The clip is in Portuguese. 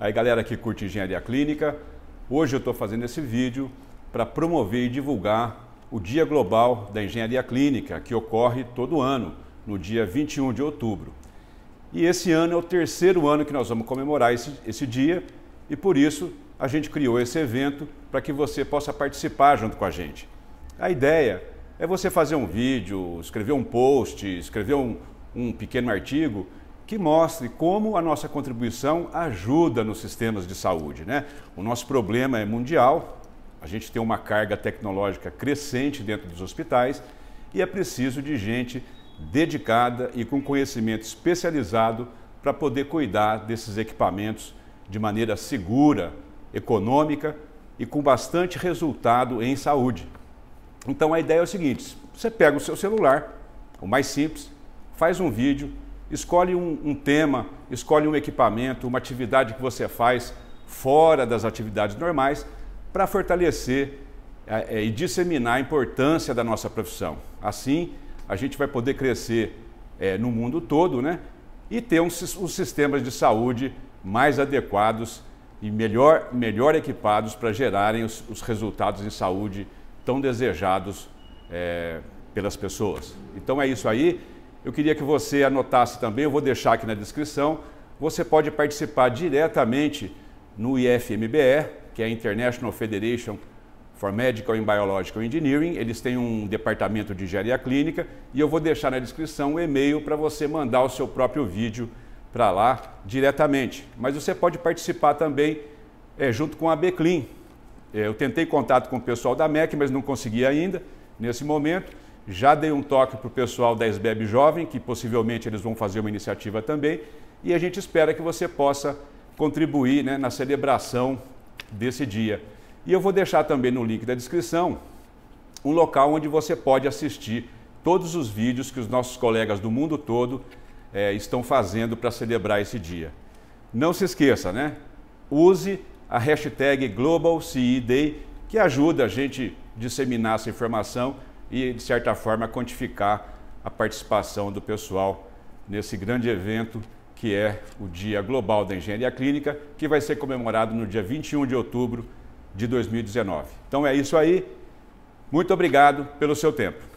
Aí, galera que curte engenharia clínica, hoje eu estou fazendo esse vídeo para promover e divulgar o Dia Global da Engenharia Clínica, que ocorre todo ano, no dia 21 de outubro. E esse ano é o terceiro ano que nós vamos comemorar esse, esse dia e por isso a gente criou esse evento para que você possa participar junto com a gente. A ideia é você fazer um vídeo, escrever um post, escrever um, um pequeno artigo que mostre como a nossa contribuição ajuda nos sistemas de saúde. Né? O nosso problema é mundial, a gente tem uma carga tecnológica crescente dentro dos hospitais e é preciso de gente dedicada e com conhecimento especializado para poder cuidar desses equipamentos de maneira segura, econômica e com bastante resultado em saúde. Então a ideia é o seguinte: você pega o seu celular, o mais simples, faz um vídeo Escolhe um, um tema, escolhe um equipamento, uma atividade que você faz fora das atividades normais para fortalecer é, é, e disseminar a importância da nossa profissão. Assim, a gente vai poder crescer é, no mundo todo né? e ter uns, sistemas de saúde mais adequados e melhor, melhor equipados para gerarem os, os, resultados em saúde tão desejados é, pelas pessoas. Então é isso aí. Eu queria que você anotasse também, eu vou deixar aqui na descrição. Você pode participar diretamente no IFMBE, que é a International Federation for Medical and Biological Engineering. Eles têm um departamento de engenharia clínica e eu vou deixar na descrição o um e-mail para você mandar o seu próprio vídeo para lá diretamente. Mas você pode participar também é, junto com a Beclin. É, eu tentei contato com o pessoal da MEC, mas não consegui ainda nesse momento. Já dei um toque para o pessoal da SBEB Jovem, que possivelmente eles vão fazer uma iniciativa também, e a gente espera que você possa contribuir né, na celebração desse dia. E eu vou deixar também no link da descrição um local onde você pode assistir todos os vídeos que os nossos colegas do mundo todo é, estão fazendo para celebrar esse dia. Não se esqueça, né? Use a hashtag GlobalCE Day, que ajuda a gente a disseminar essa informação e, de certa forma, quantificar a participação do pessoal nesse grande evento que é o Dia Global da Engenharia Clínica, que vai ser comemorado no dia 21 de outubro de 2019. Então é isso aí. Muito obrigado pelo seu tempo.